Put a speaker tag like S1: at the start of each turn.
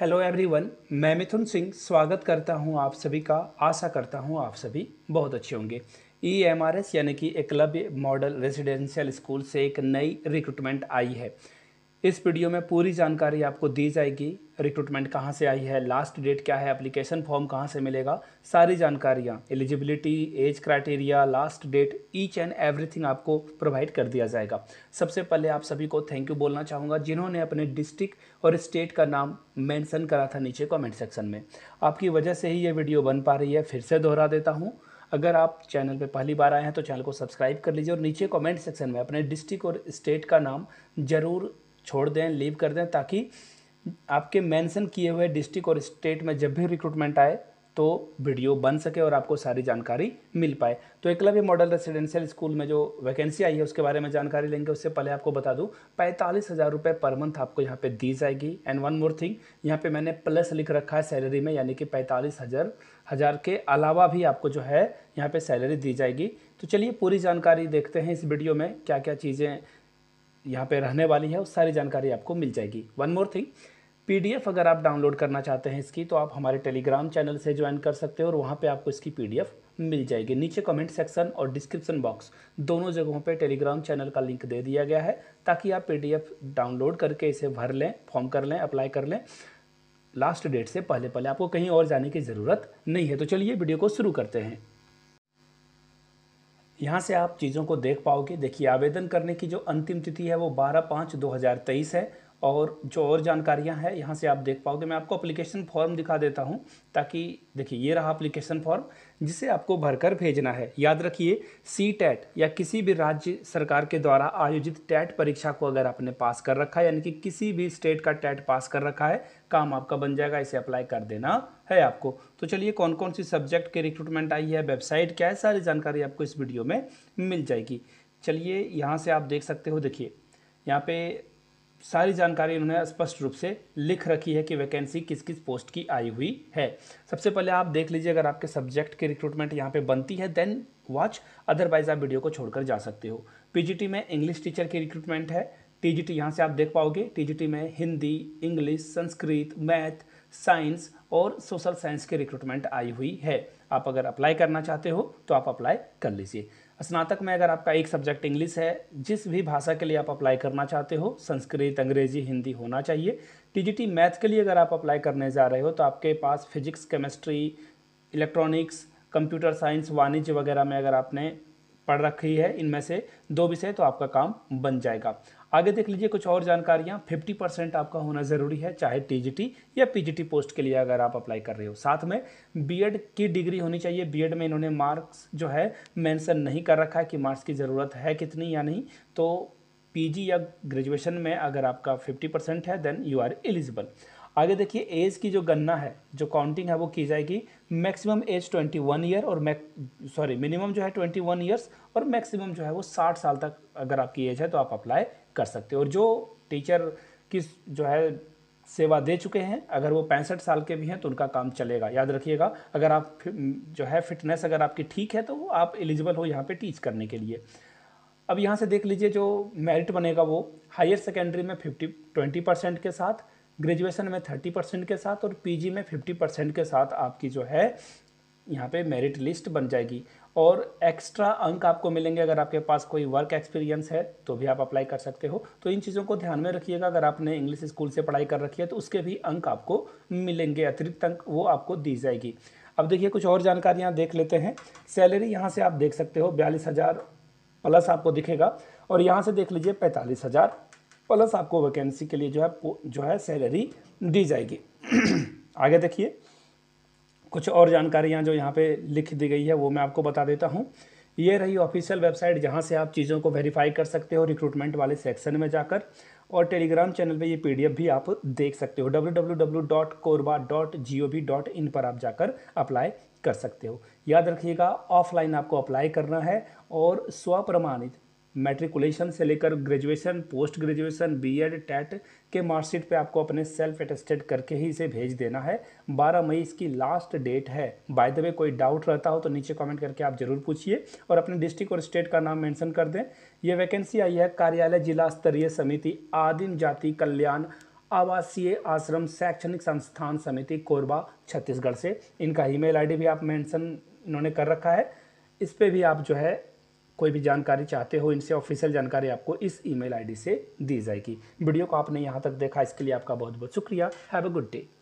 S1: hello everyone मैं मिथुन सिंह स्वागत करता हूं आप सभी का आशा करता हूं आप सभी बहुत अच्छे होंगे ई एम आर एस यानी कि एकलव्य मॉडल रेजिडेंशियल स्कूल से एक नई रिक्रूटमेंट आई है इस वीडियो में पूरी जानकारी आपको दी जाएगी रिक्रूटमेंट कहाँ से आई है लास्ट डेट क्या है एप्लीकेशन फॉर्म कहाँ से मिलेगा सारी जानकारियाँ eligibility age criteria last date each and everything आपको प्रोवाइड कर दिया जाएगा सबसे पहले आप सभी को थैंक यू बोलना चाहूँगा जिन्होंने अपने डिस्ट्रिक्ट और स्टेट का नाम मैंसन करा था नीचे कॉमेंट सेक्शन में आपकी वजह से ही ये वीडियो बन पा रही है फिर से दोहरा देता हूँ अगर आप चैनल पर पहली बार आए हैं तो चैनल को सब्सक्राइब कर लीजिए और नीचे कमेंट सेक्शन में अपने डिस्ट्रिक्ट और स्टेट का नाम ज़रूर छोड़ दें लीव कर दें ताकि आपके मेंशन किए हुए डिस्ट्रिक्ट और स्टेट में जब भी रिक्रूटमेंट आए तो वीडियो बन सके और आपको सारी जानकारी मिल पाए तो एकलव्य मॉडल रेसिडेंशियल स्कूल में जो वैकेंसी आई है उसके बारे में जानकारी लेंगे उससे पहले आपको बता दूं पैंतालीस हज़ार रुपये पर मंथ आपको यहाँ पे दी जाएगी एंड वन मोर थिंग यहाँ पे मैंने प्लस लिख रखा है सैलरी में यानी कि पैंतालीस हज़ार हज़ार के अलावा भी आपको जो है यहाँ पर सैलरी दी जाएगी तो चलिए पूरी जानकारी देखते हैं इस वीडियो में क्या क्या चीज़ें यहाँ पे रहने वाली है उस सारी जानकारी आपको मिल जाएगी वन मोर थिंग पीडीएफ अगर आप डाउनलोड करना चाहते हैं इसकी तो आप हमारे टेलीग्राम चैनल से ज्वाइन कर सकते हो और वहाँ पे आपको इसकी पीडीएफ मिल जाएगी नीचे कमेंट सेक्शन और डिस्क्रिप्शन बॉक्स दोनों जगहों पे टेलीग्राम चैनल का लिंक दे दिया गया है ताकि आप पी डाउनलोड करके इसे भर लें फॉर्म कर लें अप्लाई कर लें लास्ट डेट से पहले पहले आपको कहीं और जाने की ज़रूरत नहीं है तो चलिए वीडियो को शुरू करते हैं यहाँ से आप चीज़ों को देख पाओगे देखिए आवेदन करने की जो अंतिम तिथि है वो बारह पाँच दो हज़ार तेईस है और जो और जानकारियां हैं यहाँ से आप देख पाओगे मैं आपको अप्लीकेशन फॉर्म दिखा देता हूँ ताकि देखिए ये रहा अप्लीकेशन फॉर्म जिसे आपको भरकर भेजना है याद रखिए सी टैट या किसी भी राज्य सरकार के द्वारा आयोजित टैट परीक्षा को अगर आपने पास कर रखा है यानी कि किसी भी स्टेट का टैट पास कर रखा है काम आपका बन जाएगा इसे अप्लाई कर देना है आपको तो चलिए कौन कौन सी सब्जेक्ट के रिक्रूटमेंट आई है वेबसाइट क्या है सारी जानकारी आपको इस वीडियो में मिल जाएगी चलिए यहाँ से आप देख सकते हो देखिए यहाँ पे सारी जानकारी इन्होंने स्पष्ट रूप से लिख रखी है कि वैकेंसी किस किस पोस्ट की आई हुई है सबसे पहले आप देख लीजिए अगर आपके सब्जेक्ट की रिक्रूटमेंट यहाँ पे बनती है देन वॉच अदरवाइज आप वीडियो को छोड़कर जा सकते हो पीजीटी में इंग्लिश टीचर की रिक्रूटमेंट है टीजीटी यहाँ से आप देख पाओगे टीजीटी में Hindi English Sanskrit math science और सोशल साइंस की रिक्रूटमेंट आई हुई है आप अगर अप्लाई करना चाहते हो तो आप अप्लाई कर लीजिए स्नातक में अगर आपका एक सब्जेक्ट इंग्लिश है जिस भी भाषा के लिए आप अप्लाई करना चाहते हो संस्कृत अंग्रेजी हिंदी होना चाहिए टीजीटी मैथ के लिए अगर आप अप्लाई करने जा रहे हो तो आपके पास physics chemistry electronics computer science वाणिज्य वगैरह में अगर आपने पढ़ रखी है इनमें से दो विषय तो आपका काम बन जाएगा आगे देख लीजिए कुछ और जानकारियाँ 50 परसेंट आपका होना ज़रूरी है चाहे टीजीटी या पीजीटी पोस्ट के लिए अगर आप अप्लाई कर रहे हो साथ में बीएड की डिग्री होनी चाहिए बीएड में इन्होंने मार्क्स जो है मेंशन नहीं कर रखा है कि मार्क्स की ज़रूरत है कितनी या नहीं तो पीजी या ग्रेजुएशन में अगर आपका फिफ्टी परसेंट है देन यू आर एलिजिबल आगे देखिए एज की जो गणना है जो काउंटिंग है वो की जाएगी मैक्सिमम एज 21 ईयर और सॉरी मिनिमम जो है 21 ईयर्स और मैक्सिमम जो है वो 60 साल तक अगर आपकी एज है तो आप अप्लाई कर सकते हो और जो टीचर की जो है सेवा दे चुके हैं अगर वो पैंसठ साल के भी हैं तो उनका काम चलेगा याद रखिएगा अगर आप जो है फिटनेस अगर आपकी ठीक है तो आप एलिजिबल हो यहाँ पर टीच करने के लिए अब यहाँ से देख लीजिए जो मेरिट बनेगा वो हायर सेकेंडरी में फिफ्टी ट्वेंटी परसेंट के साथ ग्रेजुएशन में थर्टी परसेंट के साथ और पीजी में फिफ्टी परसेंट के साथ आपकी जो है यहाँ पे मेरिट लिस्ट बन जाएगी और एक्स्ट्रा अंक आपको मिलेंगे अगर आपके पास कोई वर्क एक्सपीरियंस है तो भी आप अप्लाई कर सकते हो तो इन चीज़ों को ध्यान में रखिएगा अगर आपने इंग्लिश स्कूल से पढ़ाई कर रखी है तो उसके भी अंक आपको मिलेंगे अतिरिक्त अंक वो आपको दी जाएगी अब देखिए कुछ और जानकारियाँ देख लेते हैं सैलरी यहाँ से आप देख सकते हो बयालीस हज़ार प्लस आपको दिखेगा और यहाँ से देख लीजिए पैंतालीस हज़ार प्लस आपको वैकेंसी के लिए जो है जो है सैलरी दी जाएगी आगे देखिए कुछ और जानकारियाँ जो यहाँ पे लिख दी गई है वो मैं आपको बता देता हूँ ये रही ऑफिशियल वेबसाइट जहाँ से आप चीज़ों को वेरीफाई कर सकते हो रिक्रूटमेंट वाले सेक्शन में जाकर और टेलीग्राम चैनल पे ये पीडीएफ भी आप देख सकते हो डब्ल्यू पर आप जाकर अप्लाई कर सकते हो याद रखिएगा ऑफलाइन आपको अप्लाई करना है और स्वप्रमाणित मेट्रिकुलेशन से लेकर graduation post graduation BEd TET के मार्कशीट पे आपको अपने सेल्फ अटेस्टेड करके ही इसे भेज देना है 12 मई इसकी लास्ट डेट है बाय द वे कोई डाउट रहता हो तो नीचे कमेंट करके आप ज़रूर पूछिए और अपने डिस्ट्रिक्ट और स्टेट का नाम मेंशन कर दें ये वैकेंसी आई है कार्यालय जिला स्तरीय समिति आदिम जाति कल्याण आवासीय आश्रम शैक्षणिक संस्थान समिति कोरबा छत्तीसगढ़ से इनका ईमेल आईडी भी आप मेंशन इन्होंने कर रखा है इस पर भी आप जो है कोई भी जानकारी चाहते हो इनसे ऑफिशियल जानकारी आपको इस ईमेल आईडी से दी जाएगी वीडियो को आपने यहाँ तक देखा इसके लिए आपका बहुत बहुत शुक्रिया हैव अ गुड डे